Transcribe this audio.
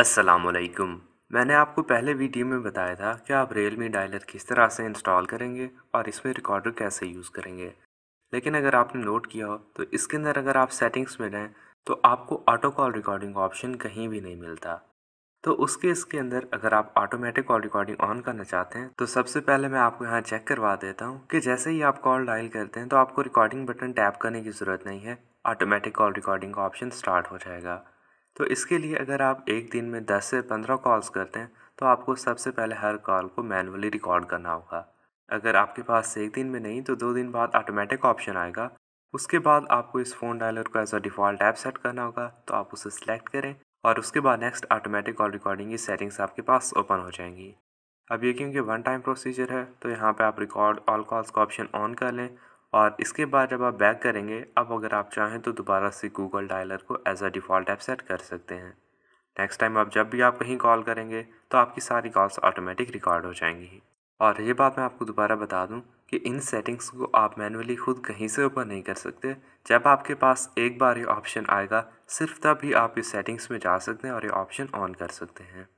असलकुम मैंने आपको पहले वीडियो में बताया था कि आप रियल मी डायलर किस तरह से इंस्टॉल करेंगे और इसमें रिकॉर्डर कैसे यूज़ करेंगे लेकिन अगर आपने नोट किया हो तो इसके अंदर अगर आप सेटिंग्स में जाएँ तो आपको ऑटो कॉल रिकॉर्डिंग ऑप्शन कहीं भी नहीं मिलता तो उसके इसके अंदर अगर आप ऑटोमेटिक कॉल रिकॉर्डिंग ऑन करना चाहते हैं तो सबसे पहले मैं आपको यहाँ चेक करवा देता हूँ कि जैसे ही आप कॉल डायल करते हैं तो आपको रिकॉर्डिंग बटन टैप करने की ज़रूरत नहीं है ऑटोमेटिक कॉल रिकॉर्डिंग का ऑप्शन स्टार्ट हो जाएगा तो इसके लिए अगर आप एक दिन में 10 से 15 कॉल्स करते हैं तो आपको सबसे पहले हर कॉल को मैनुअली रिकॉर्ड करना होगा अगर आपके पास एक दिन में नहीं तो दो दिन बाद ऑटोमेटिक ऑप्शन आएगा उसके बाद आपको इस फ़ोन डायलर को as a default app set करना होगा तो आप उसे सिलेक्ट करें और उसके बाद नेक्स्ट ऑटोमेटिक कॉल रिकॉर्डिंग की सेटिंग्स आपके पास ओपन हो जाएंगी अब ये क्योंकि वन टाइम प्रोसीजर है तो यहाँ पर आप रिकॉर्ड ऑल कॉल्स का ऑप्शन ऑन कर लें और इसके बाद जब आप बैक करेंगे अब अगर आप चाहें तो दोबारा से गूगल डायलर को as a default app set कर सकते हैं नेक्स्ट टाइम आप जब भी आप कहीं कॉल करेंगे तो आपकी सारी कॉल्स ऑटोमेटिक रिकॉर्ड हो जाएंगी और ये बात मैं आपको दोबारा बता दूं कि इन सेटिंग्स को आप मैनुअली खुद कहीं से ऊपर नहीं कर सकते जब आपके पास एक बार ये ऑप्शन आएगा सिर्फ तब ही आप इस सेटिंग्स में जा सकते हैं और ये ऑप्शन ऑन कर सकते हैं